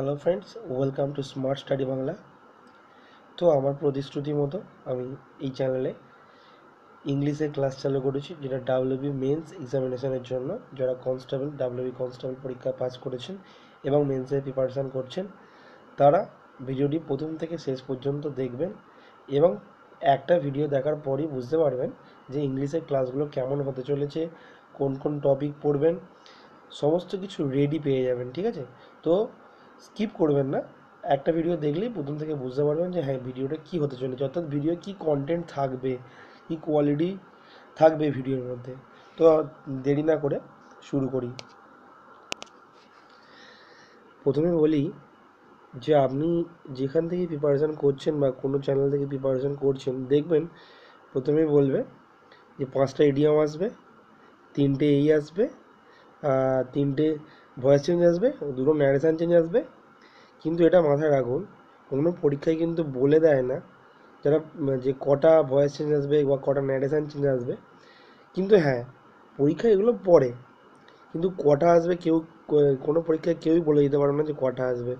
hello friends welcome to smart study Bangla তো আমার প্রতিশ্রুতি মতো আমি এই চ্যানেলে ইংলিশের ক্লাস চালু করেছি যেটা ডাব্লিউবি মেন্স এক্সামিনেশানের জন্য যারা কনস্টেবল ডাব্লিউবি কনস্টেবল পরীক্ষা পাস করেছেন এবং মেন্সের প্রিপারেশান করছেন তারা ভিডিওটি প্রথম থেকে শেষ পর্যন্ত দেখবেন এবং একটা ভিডিও দেখার পরই বুঝতে পারবেন যে ইংলিশের ক্লাসগুলো কেমন হতে চলেছে কোন কোন টপিক পড়বেন সমস্ত কিছু রেডি পেয়ে যাবেন ঠিক আছে তো স্কিপ করবেন না একটা ভিডিও দেখলেই প্রথম থেকে বুঝতে পারবেন যে হ্যাঁ ভিডিওটা কি হতে চলেছে অর্থাৎ ভিডিও কি কন্টেন্ট থাকবে কি কোয়ালিটি থাকবে ভিডিওর মধ্যে তো দেরি না করে শুরু করি প্রথমে বলি যে আপনি যেখান থেকে প্রিপারেশান করছেন বা কোনো চ্যানেল থেকে প্রিপারেশান করছেন দেখবেন প্রথমেই বলবে যে পাঁচটা এডিএম আসবে তিনটে এই আসবে তিনটে ভয়েস চেঞ্জ আসবে দুটো ন্যারেশান চেঞ্জ আসবে কিন্তু এটা মাথায় রাখুন কোনো পরীক্ষায় কিন্তু বলে দেয় না যারা যে কটা ভয়েস চেঞ্জ আসবে বা কটা ন্যারেশান চেঞ্জ আসবে কিন্তু হ্যাঁ পরীক্ষায় এগুলো পড়ে কিন্তু কটা আসবে কেউ কোনো পরীক্ষায় কেউই বলে দিতে পারবে না যে কটা আসবে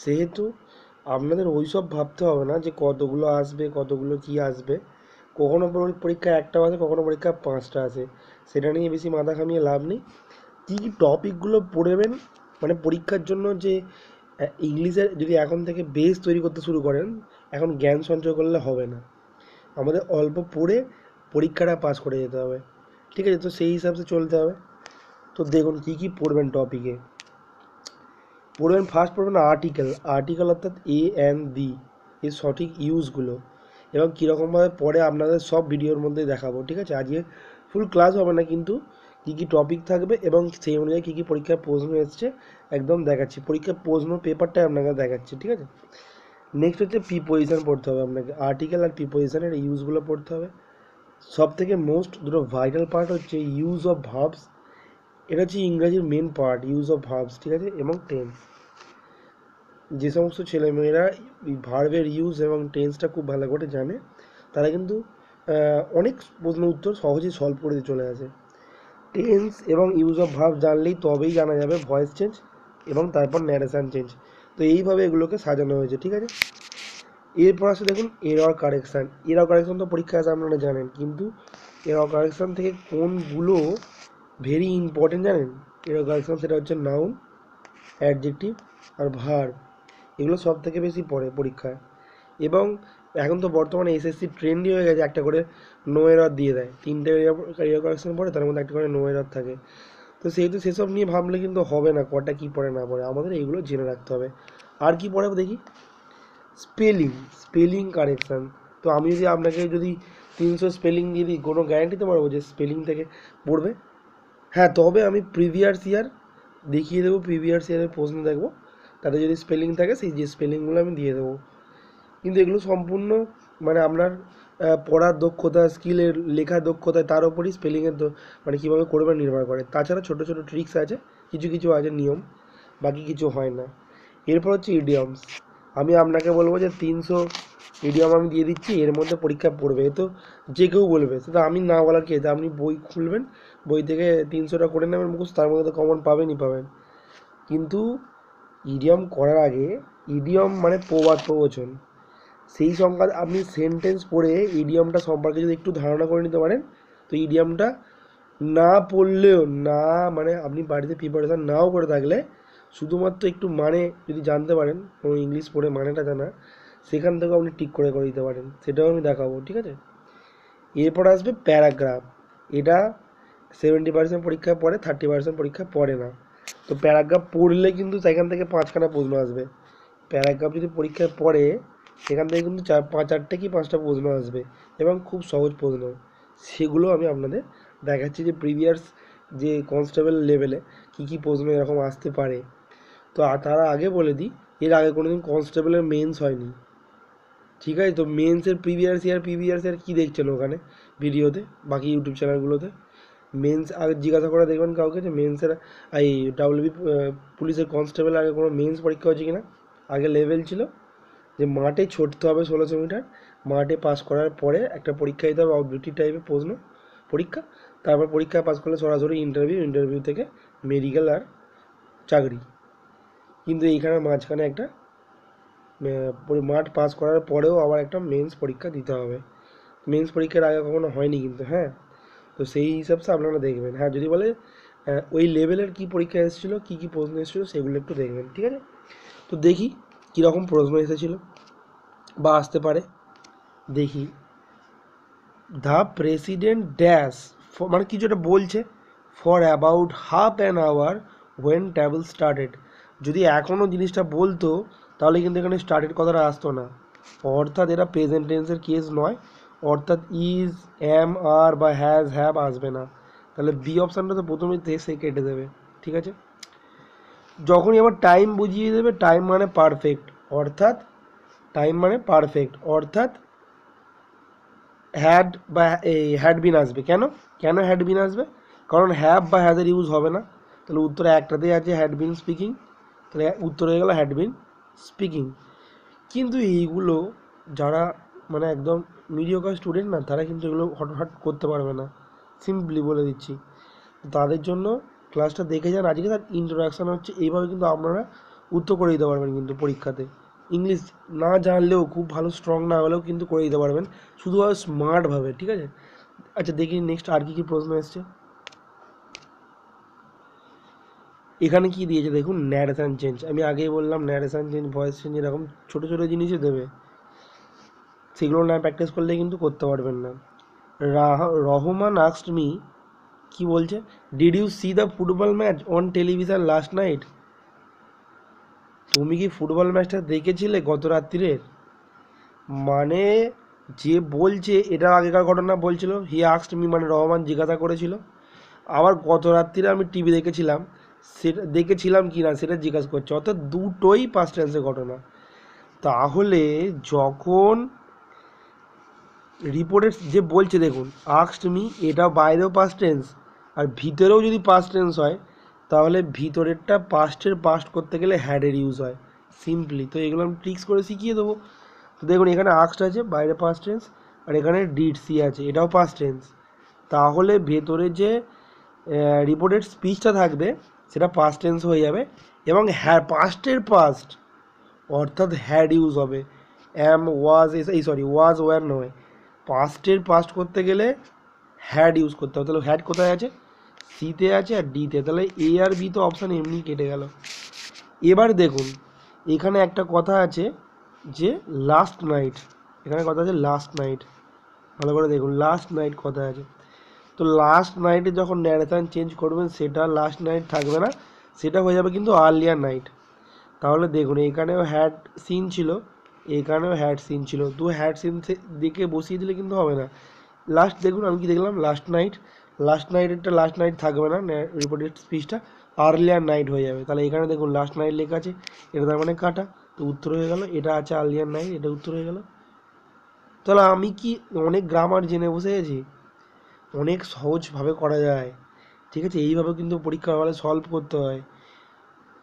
সেহেতু আপনাদের ওই সব ভাবতে হবে না যে কতগুলো আসবে কতগুলো কি আসবে কখনো পরীক্ষা একটাও আসে কখনো পরীক্ষা পাঁচটা আসে সেটা নিয়ে বেশি মাথা খামিয়ে লাভ নেই কী কী টপিকগুলো পড়বেন মানে পরীক্ষার জন্য যে ইংলিশের যদি এখন থেকে বেস তৈরি করতে শুরু করেন এখন জ্ঞান সঞ্চয় করলে হবে না আমাদের অল্প পড়ে পরীক্ষাটা পাস করে যেতে হবে ঠিক আছে তো সেই হিসাবে চলতে হবে তো দেখুন কী কী পড়বেন টপিকে পড়বেন ফার্স্ট পড়বেন আর্টিকেল আর্টিকেল অর্থাৎ এ অ্যান্ড দি এর সঠিক ইউজগুলো এবং কীরকমভাবে পড়ে আপনাদের সব ভিডিওর মধ্যে দেখাবো ঠিক আছে আজকে ফুল ক্লাস হবে না কিন্তু কী কী টপিক থাকবে এবং সেই অনুযায়ী কী কী পরীক্ষার প্রশ্ন এসছে একদম দেখাচ্ছি পরীক্ষার প্রশ্ন পেপারটাই আপনাকে দেখাচ্ছি ঠিক আছে নেক্সট হচ্ছে প্রিপোজিশন পড়তে হবে আপনাকে আর্টিকেল আর প্রিপোজিশনের ইউজগুলো পড়তে হবে সব থেকে মোস্ট দুটো ভাইরাল পার্ট হচ্ছে ইউজ অফ ভার্বস এটা হচ্ছে ইংরাজির main part use of verbs ঠিক আছে এবং টেন্স যে সমস্ত ছেলেমেয়েরা ভার্ভের ইউজ এবং টেন্সটা খুব ভালো করে জানে তারা কিন্তু অনেক প্রশ্ন উত্তর সহজেই সলভ করে চলে আসে টেন্স এবং ইউজ অফ ভাব জানলেই তবেই জানা যাবে ভয়েস চেঞ্জ এবং তারপর ন্যারেশান চেঞ্জ তো এইভাবে এগুলোকে সাজানো হয়েছে ঠিক আছে এরপর আসে দেখুন এরর কারেকশান এরর কারেকশান তো পরীক্ষা আছে আপনারা জানেন কিন্তু এরর কারেকশান থেকে কোনগুলো ভেরি ইম্পর্টেন্ট জানেন এরর কারেকশান সেটা হচ্ছে নাউন অ্যাডজেক্টিভ আর ভার এগুলো সব থেকে বেশি পড়ে পরীক্ষায় এবং এখন তো বর্তমানে এসএসসি ট্রেন্ডই হয়ে গেছে একটা করে নো এরর দিয়ে দেয় তিনটে ক্যারিয়ার কারেকশন পড়ে তার মধ্যে একটা করে নো এরর থাকে তো সেহেতু সেসব নিয়ে ভাবলে কিন্তু হবে না কটা কী পড়ে না পড়ে আমাদের এইগুলো জেনে রাখতে হবে আর কি পড়াবো দেখি স্পেলিং স্পেলিং কারেকশান তো আমি যদি আপনাকে যদি তিনশো স্পেলিং দিয়ে দিই কোনো গ্যারান্টি তো পারবো যে স্পেলিং থেকে পড়বে হ্যাঁ তবে আমি প্রিভিয়াস ইয়ার দেখিয়ে দেবো প্রিভিয়াস ইয়ারের প্রশ্ন দেখবো তাতে যদি স্পেলিং থাকে সেই যে স্পেলিংগুলো আমি দিয়ে দেবো কিন্তু এগুলো সম্পূর্ণ মানে আপনার পড়ার দক্ষতা স্কিলের লেখার দক্ষতা তার ওপরই স্পেলিংয়ের মানে কীভাবে করবেন নির্ভর করে তাছাড়া ছোটো ছোটো ট্রিক্স আছে কিছু কিছু আছে নিয়ম বাকি কিছু হয় না এরপর হচ্ছে ইডিয়মস আমি আপনাকে বলবো যে তিনশো ইডিয়ম আমি দিয়ে দিচ্ছি এর মধ্যে পরীক্ষা পড়বে তো যে কেউ বলবে সেটা আমি না বলার কে আপনি বই খুলবেন বই থেকে তিনশোটা করে নেবেন মুখস্থ তার মধ্যে তো কমন পাবেনই পাবেন কিন্তু ইডিয়ম করার আগে ইডিয়ম মানে প্রবাদ প্রবচন সেই সংখ্যা আপনি সেন্টেন্স পড়ে ইডিয়ামটা সম্পর্কে যদি একটু ধারণা করে নিতে পারেন তো ইডিয়ামটা না পড়লেও না মানে আপনি বাড়িতে প্রিপারেশান নাও করে থাকলে শুধুমাত্র একটু মানে যদি জানতে পারেন কোনো ইংলিশ পড়ে মানেটা জানা সেখান থেকেও আপনি ঠিক করে করে দিতে পারেন সেটাও আমি দেখাবো ঠিক আছে এরপর আসবে প্যারাগ্রাফ এটা সেভেন্টি পার্সেন্ট পরীক্ষায় পড়ে থার্টি পার্সেন্ট পরীক্ষায় পড়ে না তো প্যারাগ্রাফ পড়লে কিন্তু সেখান থেকে পাঁচখানা প্রশ্ন আসবে প্যারাগ্রাফ যদি পরীক্ষায় পড়ে সেখান থেকে কিন্তু চার পাঁচ চারটে কি পাঁচটা প্রশ্ন আসবে এবং খুব সহজ প্রশ্ন সেগুলো আমি আপনাদের দেখাচ্ছি যে প্রিভিয়াস যে কনস্টেবল লেভেলে কি কি প্রশ্ন এরকম আসতে পারে তো তারা আগে বলে দিই এর আগে কোনো দিন কনস্টেবলের মেন্স হয়নি ঠিক আছে তো মেন্সের প্রিভিয়াস ইয়ার প্রিভিয়াস ইয়ার কী দেখছেন ওখানে ভিডিওতে বাকি ইউটিউব চ্যানেলগুলোতে মেন্স আগে জিজ্ঞাসা করে দেখবেন কাউকে যে মেন্সের এই ডাব্লিউবি পুলিশের কনস্টেবল আগে কোনো মেন্স পরীক্ষা হয়েছে কিনা আগে লেভেল ছিল যে মাঠে ছুটতে হবে ষোলোশো মিটার মাঠে পাস করার পরে একটা পরীক্ষা দিতে হবে অবজেক্টিভ টাইপের প্রশ্ন পরীক্ষা তারপর পরীক্ষা পাস করলে সরাসরি ইন্টারভিউ ইন্টারভিউ থেকে মেডিকেল আর চাকরি কিন্তু এইখানে মাঝখানে একটা মাঠ পাস করার পরেও আবার একটা মেন্স পরীক্ষা দিতে হবে মেন্স পরীক্ষার আগে কখনো হয়নি কিন্তু হ্যাঁ তো সেই সে আপনারা দেখবেন হ্যাঁ যদি বলে ওই লেভেলের কি পরীক্ষা এসেছিলো কী কী প্রশ্ন এসেছিলো সেগুলো একটু দেখবেন ঠিক আছে তো দেখি কীরকম প্রশ্ন এসেছিল বা আসতে পারে দেখি দ্য প্রেসিডেন্ট ড্যাশ মানে কিছু একটা বলছে for about half an hour when table started যদি এখনও জিনিসটা বলতো তাহলে কিন্তু এখানে স্টার্টেড কথাটা আসতো না অর্থাৎ এটা প্রেজেন্ট টেন্সের কেস নয় অর্থাৎ ইজ অ্যাম আর বা হ্যাজ হ্যাভ আসবে না তাহলে বি অপশানটা তো প্রথমেই সে কেটে দেবে ঠিক আছে যখনই আবার টাইম বুঝিয়ে দেবে টাইম মানে পারফেক্ট অর্থাৎ টাইম মানে পারফেক্ট অর্থাৎ হ্যাড বা এই হ্যাড বিন আসবে কেন কেন হ্যাড বিন আসবে কারণ হ্যাব বা হ্যাজের ইউজ হবে না তাহলে উত্তরে একটাতেই আছে হ্যাড বিন স্পিকিং তাহলে উত্তর হয়ে গেল হ্যাড বিন স্পিকিং কিন্তু এইগুলো যারা মানে একদম মিডিয়কার স্টুডেন্ট না তারা কিন্তু এগুলো হটহট করতে পারবে না সিম্পলি বলে দিচ্ছি তাদের জন্য ক্লাসটা দেখে যান আজকে তার ইন্ট্রোডাকশান হচ্ছে এইভাবে কিন্তু আপনারা উত্তর করে দিতে পারবেন কিন্তু পরীক্ষাতে ইংলিশ না জানলেও খুব ভালো স্ট্রং না হলেও কিন্তু করে দিতে পারবেন শুধুভাবে স্মার্টভাবে ঠিক আছে আচ্ছা দেখি নেক্সট আর কী কী প্রশ্ন এসছে এখানে কি দিয়েছে দেখুন ন্যারেশান চেঞ্জ আমি আগেই বললাম ন্যারেশান চেঞ্জ ভয়েস চেঞ্জ এরকম ছোটো ছোটো জিনিসই দেবে সেগুলো না প্র্যাকটিস করলে কিন্তু করতে পারবেন না রাহ রহমান আক্সড মি কি বলছে did you see the football match on television last night তুমি কি ফুটবল ম্যাচটা দেখেছিলে গত রাত্রিরের মানে যে বলছে এটা আগেকার ঘটনা বলছিল হি আক্সড মি মানে রহমান জিজ্ঞাসা করেছিল আবার গত রাত্রিরে আমি টিভি দেখেছিলাম সেটা দেখেছিলাম কি না সেটা জিজ্ঞাসা করছে অর্থাৎ দুটোই পাস্ট টেন্সের ঘটনা তাহলে যখন রিপোর্টের যে বলছে দেখুন আক্সড মি এটা বাইরেও পাস্ট টেন্স আর ভিতরেও যদি পাস্ট টেন্স হয় তাহলে ভিতরেরটা পাস্টের পাস্ট করতে গেলে হ্যাডের ইউজ হয় সিম্পলি তো এগুলো আমি ট্রিক্স করে শিখিয়ে দেবো তো দেখুন এখানে আক্সট আছে বাইরে পাস্ট টেন্স আর এখানে ডিড সি আছে এটাও পাস্ট টেন্স তাহলে ভেতরে যে রিপোর্টেড স্পিচটা থাকবে সেটা পাস্ট টেন্স হয়ে যাবে এবং হ্যা পাস্টের পাস্ট অর্থাৎ হ্যাড ইউজ হবে অ্যাম ওয়াজ এই সরি ওয়াজ ওয়ার নয় পাস্টের পাস্ট করতে গেলে হ্যাড ইউজ করতে হবে তাহলে হ্যাড কোথায় আছে সিতে আছে আর ডিতে তাহলে এ আর বি তো অপশান এমনি কেটে গেল এবার দেখুন এখানে একটা কথা আছে যে লাস্ট নাইট এখানে কথা আছে লাস্ট নাইট ভালো করে দেখুন লাস্ট নাইট কথা আছে তো লাস্ট নাইটে যখন ন্যারেশান চেঞ্জ করবেন সেটা লাস্ট নাইট থাকবে না সেটা হয়ে যাবে কিন্তু আর্লিয়ার নাইট তাহলে দেখুন এখানেও হ্যাড সিন ছিল এখানেও হ্যাড সিন ছিল দু হ্যাড সিন দেখে বসিয়ে দিলে কিন্তু হবে না লাস্ট দেখুন আমি কি দেখলাম লাস্ট নাইট লাস্ট নাইটটা লাস্ট নাইট থাকবে না রিপোর্টেড স্পিচটা আর্লিয়ার নাইট হয়ে যাবে তাহলে এখানে দেখুন লাস্ট নাইট লেখা আছে এটা তার মানে কাটা তো উত্তর হয়ে গেল এটা আছে আর্লিয়ার নাইট এটা উত্তর হয়ে গেল তাহলে আমি কি অনেক গ্রামার জেনে বসে গেছি অনেক সহজভাবে করা যায় ঠিক আছে এইভাবে কিন্তু পরীক্ষা হলে সলভ করতে হয়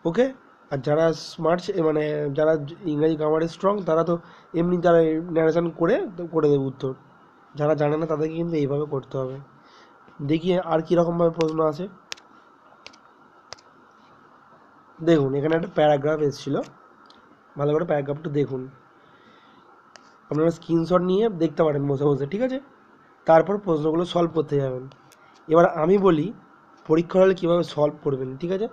ওকে আর যারা স্মার্ট মানে যারা ইংরাজি গ্রামারে স্ট্রং তারা তো এমনি তারা ন্যারেশন করে করে দেবে উত্তর যারা জানে না তাদেরকে কিন্তু এইভাবে করতে হবে দেখি আর কীরকমভাবে প্রশ্ন আছে দেখুন এখানে একটা প্যারাগ্রাফ এসেছিল ভালো করে প্যারাগ্রাফটা দেখুন আপনারা স্ক্রিনশট নিয়ে দেখতে পারেন বসে বসে ঠিক আছে তারপর প্রশ্নগুলো সলভ করতে যাবেন এবার আমি বলি পরীক্ষা হলে কীভাবে সলভ করবেন ঠিক আছে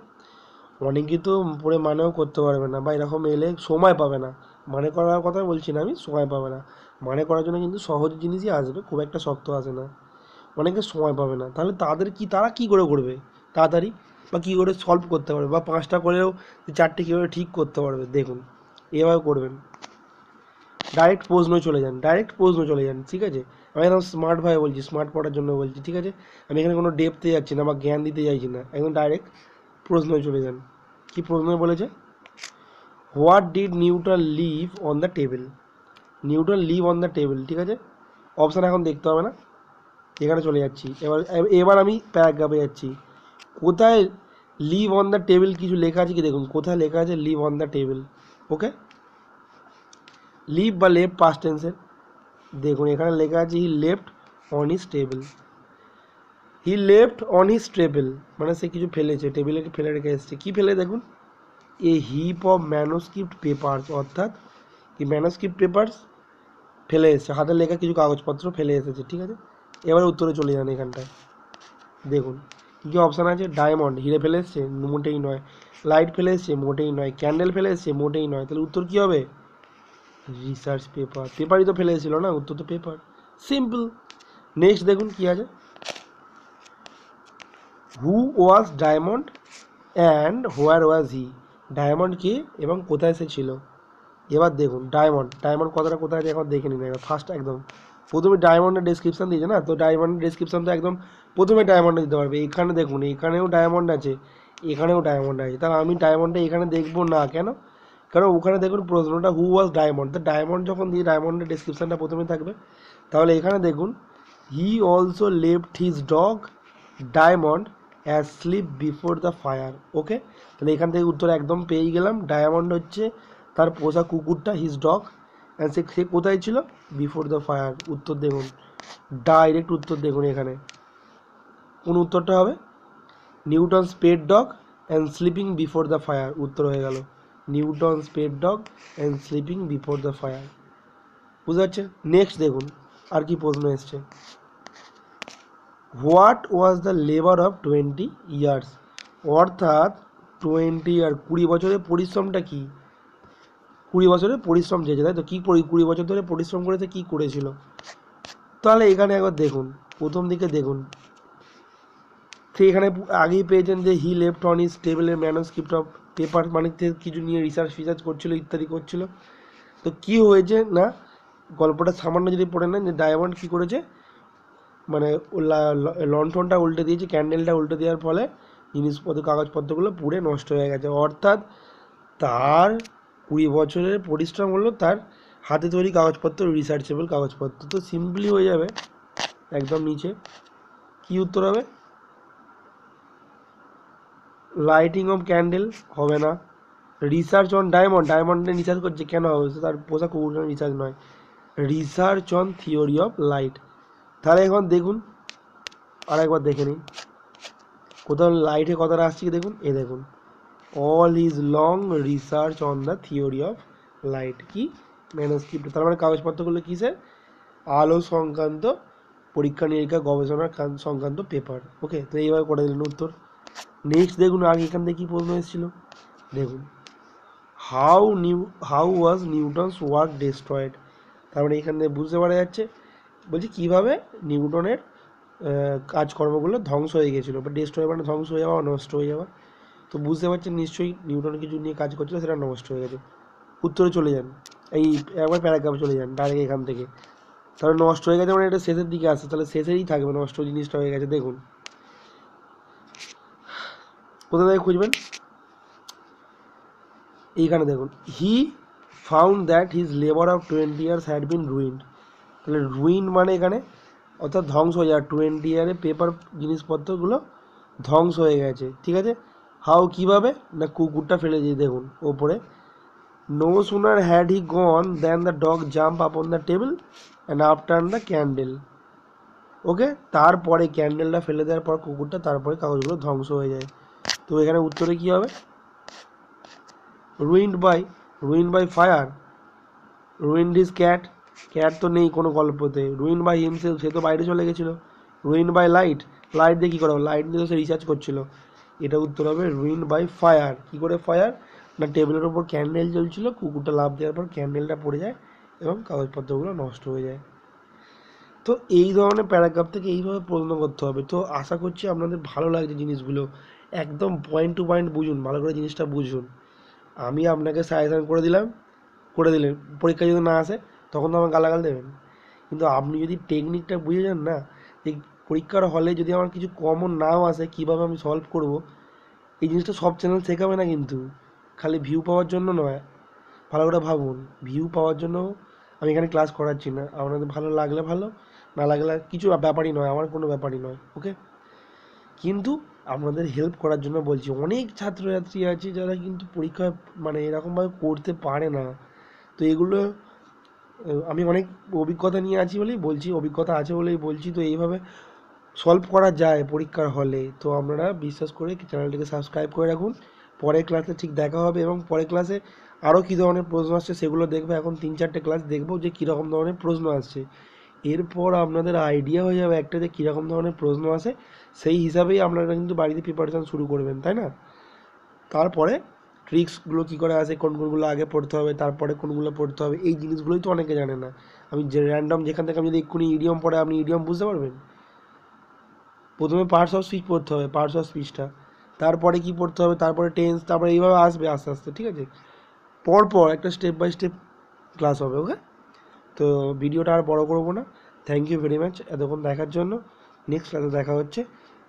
অনেকেই তো পড়ে মানেও করতে পারবে না বা এরকম এলে সময় পাবে না মানে করার কথা বলছি না আমি সময় পাবে না মানে করার জন্য কিন্তু সহজ জিনিসই আসবে খুব একটা শক্ত আসে না অনেকে সময় পাবে না তাহলে তাদের কি তারা কি করে করবে তাড়াতাড়ি বা কী করে সলভ করতে পারবে বা পাঁচটা করেও চারটে কীভাবে ঠিক করতে পারবে দেখুন এভাবে করবেন ডাইরেক্ট প্রশ্ন চলে যান ডাইরেক্ট প্রশ্ন চলে যান ঠিক আছে আমি একদম স্মার্ট ভাই বলছি স্মার্ট পড়ার জন্য বলছি ঠিক আছে আমি এখানে কোনো ডেপতে যাচ্ছি না বা জ্ঞান দিতে চাইছি না একদম ডাইরেক্ট প্রশ্ন চলে যান কি প্রশ্ন বলেছে what did Newton leave on the table Newton leave on the table ঠিক আছে অপশান এখন দেখতে হবে না एखे चले जा पैराग्राफे लिव ऑन द टेबल कि देख कोथाए लेखा leave on the table okay leave बा लेफ्ट पास टेंसर देखो ये लेखा he left on his table he left on his table मैं से कि फेले टेबिल फेले रेखे कि फेले देख a heap of manuscript paper अर्थात कि पेपार्स फेले हाथ लेखा किगजपत्र फेले ठीक है এবার উত্তরে চলে যান এখানটায় দেখুন কী কী অপশান আছে ডায়মন্ড হিরে ফেলে এসছে মোটেই নয় লাইট ফেলে এসছে মোটেই নয় ক্যান্ডেল ফেলে এসছে মোটেই নয় তাহলে উত্তর কী হবে রিসার্চ পেপার পেপারই তো ফেলে এসেছিলো না উত্তর তো পেপার সিম্পল নেক্সট দেখুন কী আছে who was Diamond and where was he Diamond কে এবং কোথায় এসেছিল এবার দেখুন ডায়মন্ড ডায়মন্ড কথাটা কোথায় আছে এখন দেখে নিন ফার্স্ট একদম প্রথমে ডায়মন্ডের ডিসক্রিপশান দিয়েছে না তো ডায়মন্ডের ডিসক্রিপশান তো একদম প্রথমে ডায়মন্ডে দিতে পারবে এখানে দেখুন এখানেও ডায়মন্ড আছে এখানেও ডায়মন্ড আছে তাহলে আমি ডায়মন্ডটা এখানে দেখবো না কেন কারণ ওখানে দেখুন প্রশ্নটা হু ওয়াজ ডায়মন্ড তো ডায়মন্ড যখন দিয়ে ডায়মন্ডের ডিসক্রিপশানটা প্রথমে থাকবে তাহলে এখানে দেখুন he also left his dog Diamond asleep before the fire okay তাহলে এখান থেকে উত্তর একদম পেয়ে গেলাম ডায়মন্ড হচ্ছে তার পোষা কুকুরটা হিজ ডগ সে সে কোথায় ছিল বিফোর দ্য ফায়ার উত্তর দেখুন ডাইরেক্ট উত্তর দেখুন এখানে কোন উত্তরটা হবে Newton sped dog and sleeping before the fire উত্তর হয়ে গেল Newton sped dog and sleeping before the fire বুঝা যাচ্ছে নেক্সট দেখুন আর কি প্রশ্ন এসছে what was the labour of twenty years অর্থাৎ টোয়েন্টি ইয়ার কুড়ি বছরের পরিশ্রমটা কী কুড়ি বছরের পরিশ্রম চেয়েছে তাই তো কী কুড়ি বছর ধরে পরিশ্রম করেছে কী করেছিল তাহলে এখানে একবার দেখুন প্রথম দিকে দেখুন সে এখানে আগেই পেয়েছেন যে হি লেফট অন ইস টেবিলে ম্যানোস্ক্রিপ্ট অফ পেপার মানে কিছু নিয়ে রিসার্চ ফিসার্চ করছিল ইত্যাদি করছিল তো কি হয়েছে না গল্পটা সামান্য যদি পড়ে নেন যে ডায়মন্ড কী করেছে মানে লণ্ঠনটা উল্টে দিয়েছে ক্যান্ডেলটা উল্টে দেওয়ার ফলে জিনিসপত্র কাগজপত্রগুলো পুড়ে নষ্ট হয়ে গেছে অর্থাৎ তার কুড়ি বছরের পরিশ্রম হলো তার হাতে তৈরি কাগজপত্র রিসার্চেবল কাগজপত্র তো সিম্পলি হয়ে যাবে একদম নিচে কি উত্তর হবে লাইটিং অফ ক্যান্ডেল হবে না রিসার্চ অন ডায়মন্ড ডায়মন্ডে রিসার্চ করছে কেন হবে তার পোশাক রিসার্চ নয় research on theory of light তাহলে এখন দেখুন আর একবার দেখে নিন কোথাও লাইটে কথাটা আসছে কি দেখুন এ দেখুন all his long research on the theory of light কি ম্যানুস্ক্রিপ্ট তার মানে কাগজপত্রগুলো স্যার আলো সংক্রান্ত পরীক্ষা নিরীক্ষা গবেষণা সংক্রান্ত পেপার ওকে তো এইভাবে করে দিলেন উত্তর নেক্সট দেখুন আগে এখান থেকে কী প্রশ্ন এসেছিল দেখুন how new how was Newton's work destroyed তার মানে এখান থেকে বুঝতে পারা যাচ্ছে বলছি কীভাবে নিউটনের কাজকর্মগুলো ধ্বংস হয়ে গেছিলো বা ডিস্ট্রয় মানে ধ্বংস হয়ে যাওয়া নষ্ট হয়ে যাওয়া তো বুঝতে পারছেন নিশ্চয়ই নিউটন কিছু নিয়ে কাজ করছিল সেটা নষ্ট হয়ে গেছে উত্তরে চলে যান এই একবার প্যারাগ্রাফে চলে যান ডাইরেক্ট এখান থেকে তাহলে নষ্ট হয়ে গেছে মানে এটা শেষের দিকে আসে তাহলে শেষেরই থাকবে নষ্ট জিনিসটা হয়ে গেছে দেখুন কোথা থেকে খুঁজবেন এইখানে দেখুন he found that his labour of twenty years had been ruined তাহলে রুইন মানে এখানে অর্থাৎ ধ্বংস হয়ে যাওয়া টোয়েন্টি ইয়ারে পেপার জিনিসপত্রগুলো ধ্বংস হয়ে গেছে ঠিক আছে হাউ কীভাবে না কুকুরটা ফেলে দিয়ে দেখুন ওপরে no sooner had he gone than the dog jump up on the table and after the candle okay তারপরে ক্যান্ডেলটা ফেলে দেওয়ার পর কুকুরটা তারপরে কাগজগুলো ধ্বংস হয়ে যায় তো এখানে উত্তরে কী হবে ruined by ruined by fire ruined is cat cat তো নেই কোনো গল্পতে রুইন বাই হিমসেল সে তো বাইরে চলে গেছিলো রুইন বাই লাইট লাইট দিয়ে কী করো লাইট দিয়ে তো সে রিচার্জ করছিলো এটা উত্তর হবে রুইন বাই ফায়ার কি করে ফায়ার না টেবিলের ওপর ক্যান্ডেল জ্বলছিল কুকুরটা লাভ দেওয়ার পর ক্যান্ডেলটা পড়ে যায় এবং কাগজপত্রগুলো নষ্ট হয়ে যায় তো এই ধরনের প্যারাগ্রাফ থেকে এইভাবে প্রশ্ন করতে হবে তো আশা করছি আপনাদের ভালো লাগছে জিনিসগুলো একদম পয়েন্ট টু পয়েন্ট বুঝুন ভালো করে জিনিসটা বুঝুন আমি আপনাকে সাজেশান করে দিলাম করে দিলেন পরীক্ষা যদি না আসে তখন তো আমার গালাগাল দেবেন কিন্তু আপনি যদি টেকনিকটা বুঝে যান না যে পরীক্ষার হলে যদি আমার কিছু কমন নাও আসে কীভাবে আমি সলভ করব এই জিনিসটা সব চ্যানেল শেখাবে না কিন্তু খালি ভিউ পাওয়ার জন্য নয় ভালো করে ভাবুন ভিউ পাওয়ার জন্য আমি এখানে ক্লাস করাচ্ছি না আপনাদের ভালো লাগলে ভালো না লাগলে কিছু ব্যাপারই নয় আমার কোনো ব্যাপারই নয় ওকে কিন্তু আপনাদের হেল্প করার জন্য বলছি অনেক ছাত্রছাত্রী আছে যারা কিন্তু পরীক্ষা মানে এরকমভাবে করতে পারে না তো এগুলো আমি অনেক অভিজ্ঞতা নিয়ে আছি বলেই বলছি অভিজ্ঞতা আছে বলেই বলছি তো এইভাবে সলভ করা যায় পরীক্ষার হলে তো আপনারা বিশ্বাস করে চ্যানেলটিকে সাবস্ক্রাইব করে রাখুন পরের ক্লাসে ঠিক দেখা হবে এবং পরের ক্লাসে আরও কী ধরনের প্রশ্ন আসছে সেগুলো দেখবো এখন তিন চারটে ক্লাস দেখবো যে কীরকম ধরনের প্রশ্ন আসছে এরপর আপনাদের আইডিয়া হয়ে যাবে একটা যে কীরকম ধরনের প্রশ্ন আসে সেই হিসাবেই আপনারা কিন্তু বাড়িতে প্রিপারেশান শুরু করবেন তাই না তারপরে ট্রিক্সগুলো কী করে আসে কোন কোনগুলো আগে পড়তে হবে তারপরে কোনগুলো পড়তে হবে এই জিনিসগুলোই তো অনেকে জানে না আমি যে র্যান্ডম যেখান থেকে আমি যদি এক্ষুনি ইডিয়ম পড়ে আপনি ইডিয়ম বুঝতে পারবেন প্রথমে পার্টস অফ স্পিচ পড়তে হবে পার্টস অফ স্পিচটা তারপরে কি পড়তে হবে তারপরে টেন্স তারপরে এইভাবে আসবে আস্তে আস্তে ঠিক আছে পরপর একটা স্টেপ বাই স্টেপ ক্লাস হবে ওকে তো ভিডিওটা আর বড় করবো না থ্যাংক ইউ ভেরি মাচ এতক্ষণ দেখার জন্য নেক্সট ক্লাসে দেখা হচ্ছে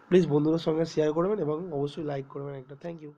প্লিজ বন্ধুদের সঙ্গে শেয়ার করবেন এবং অবশ্যই লাইক করবেন একটা থ্যাংক ইউ